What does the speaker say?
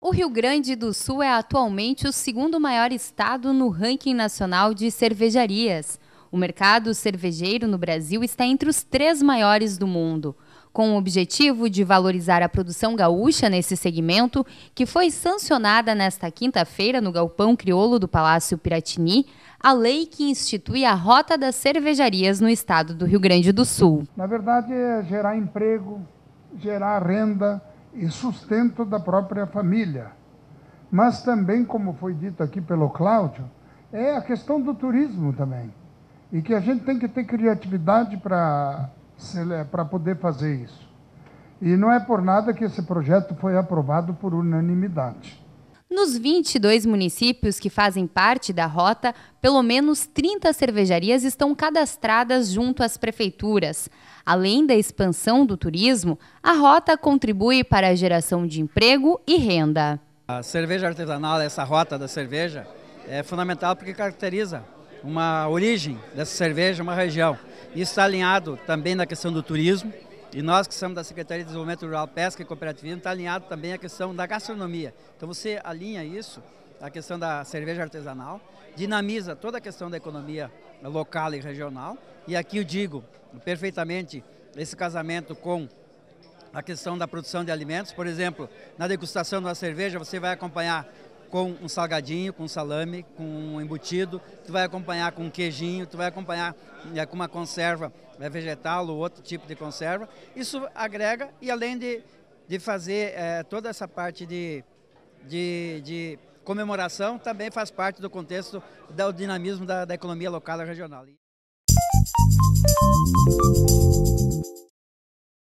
O Rio Grande do Sul é atualmente o segundo maior estado no ranking nacional de cervejarias. O mercado cervejeiro no Brasil está entre os três maiores do mundo, com o objetivo de valorizar a produção gaúcha nesse segmento, que foi sancionada nesta quinta-feira no galpão crioulo do Palácio Piratini, a lei que institui a rota das cervejarias no estado do Rio Grande do Sul. Na verdade, é gerar emprego, gerar renda e sustento da própria família. Mas também, como foi dito aqui pelo Cláudio, é a questão do turismo também. E que a gente tem que ter criatividade para poder fazer isso. E não é por nada que esse projeto foi aprovado por unanimidade. Nos 22 municípios que fazem parte da rota, pelo menos 30 cervejarias estão cadastradas junto às prefeituras. Além da expansão do turismo, a rota contribui para a geração de emprego e renda. A cerveja artesanal, essa rota da cerveja, é fundamental porque caracteriza uma origem dessa cerveja, uma região. Isso está alinhado também na questão do turismo, e nós que somos da Secretaria de Desenvolvimento Rural, Pesca e Cooperativismo, está alinhado também a questão da gastronomia. Então você alinha isso, a questão da cerveja artesanal, dinamiza toda a questão da economia local e regional. E aqui eu digo perfeitamente esse casamento com a questão da produção de alimentos. Por exemplo, na degustação da cerveja você vai acompanhar com um salgadinho, com um salame, com um embutido, tu vai acompanhar com um queijinho, tu vai acompanhar é, com uma conserva é, vegetal ou outro tipo de conserva. Isso agrega e além de, de fazer é, toda essa parte de, de, de, comemoração, também faz parte do contexto do dinamismo da, da economia local e regional.